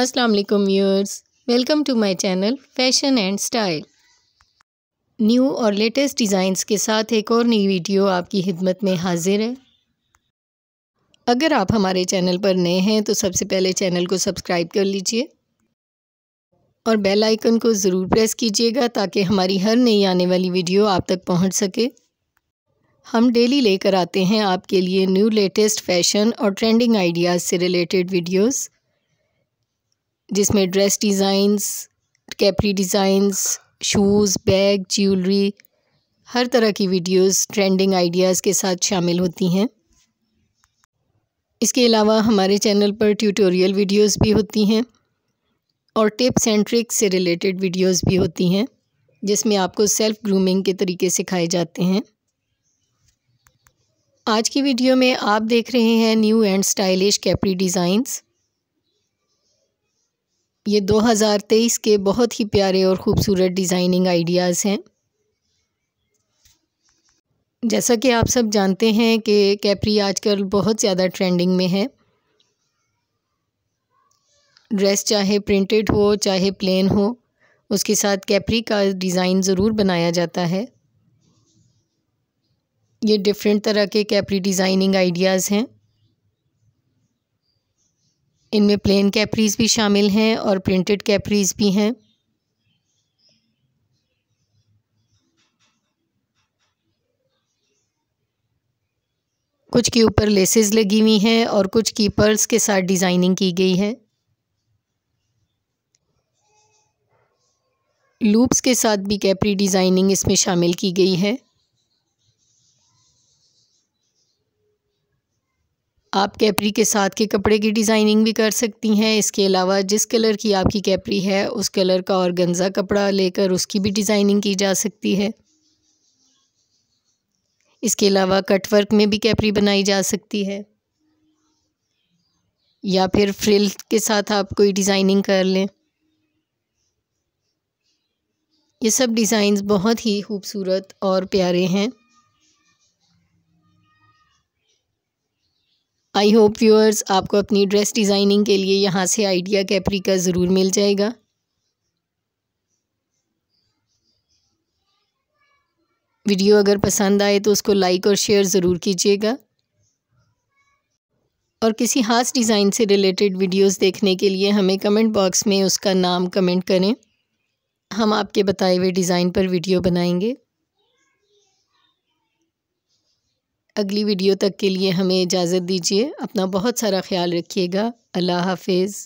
अस्सलाम वालेकुम viewers welcome to my channel fashion and style new और लेटेस्ट डिज़ाइंस के साथ एक और नई वीडियो आपकी खिदमत में हाजिर है अगर आप हमारे चैनल पर नए हैं तो सबसे पहले चैनल को सब्सक्राइब कर लीजिए और बेल आइकन को ज़रूर प्रेस कीजिएगा ताकि हमारी हर नई आने वाली वीडियो आप तक पहुंच सके हम डेली लेकर आते हैं आपके लिए न्यू लेटेस्ट फैशन और ट्रेंडिंग आइडियाज़ से रिलेटेड वीडियोज़ जिसमें dress designs capri designs shoes bag jewellery हर तरह की वीडियोस ट्रेंडिंग आइडियाज़ के साथ शामिल होती हैं इसके अलावा हमारे चैनल पर ट्यूटोरियल वीडियोस भी होती हैं और टिप्स एंड ट्रिक्स से रिलेटेड वीडियोस भी होती हैं जिसमें आपको सेल्फ़ ग्रूमिंग के तरीके सिखाए जाते हैं आज की वीडियो में आप देख रहे हैं new and stylish capri designs ये 2023 के बहुत ही प्यारे और ख़ूबसूरत डिज़ाइनिंग आइडियाज़ हैं जैसा कि आप सब जानते हैं कि कैपरी आजकल बहुत ज़्यादा ट्रेंडिंग में है ड्रेस चाहे प्रिंटेड हो चाहे प्लेन हो उसके साथ कैपरी का डिज़ाइन ज़रूर बनाया जाता है ये डिफरेंट तरह के कैपरी डिज़ाइनिंग आइडियाज़ हैं इनमें प्लेन कैपरीज भी शामिल हैं और प्रिंटेड कैपरीज भी हैं कुछ के ऊपर लेसेस लगी हुई हैं और कुछ की पर्ल्स के साथ डिज़ाइनिंग की गई है लूप्स के साथ भी कैपरी डिज़ाइनिंग इसमें शामिल की गई है आप कैपरी के साथ के कपड़े की डिज़ाइनिंग भी कर सकती हैं इसके अलावा जिस कलर की आपकी कैपरी है उस कलर का और गंजा कपड़ा लेकर उसकी भी डिज़ाइनिंग की जा सकती है इसके अलावा कटवर्क में भी कैपरी बनाई जा सकती है या फिर फ्रिल के साथ आप कोई डिज़ाइनिंग कर लें ये सब डिज़ाइंस बहुत ही खूबसूरत और प्यारे हैं आई होप व्यूअर्स आपको अपनी ड्रेस डिज़ाइनिंग के लिए यहाँ से आइडिया कैपरी का ज़रूर मिल जाएगा वीडियो अगर पसंद आए तो उसको लाइक और शेयर ज़रूर कीजिएगा और किसी ख़ास डिज़ाइन से रिलेटेड वीडियोस देखने के लिए हमें कमेंट बॉक्स में उसका नाम कमेंट करें हम आपके बताए हुए डिज़ाइन पर वीडियो बनाएंगे अगली वीडियो तक के लिए हमें इजाज़त दीजिए अपना बहुत सारा ख्याल रखिएगा अल्लाह हाफिज़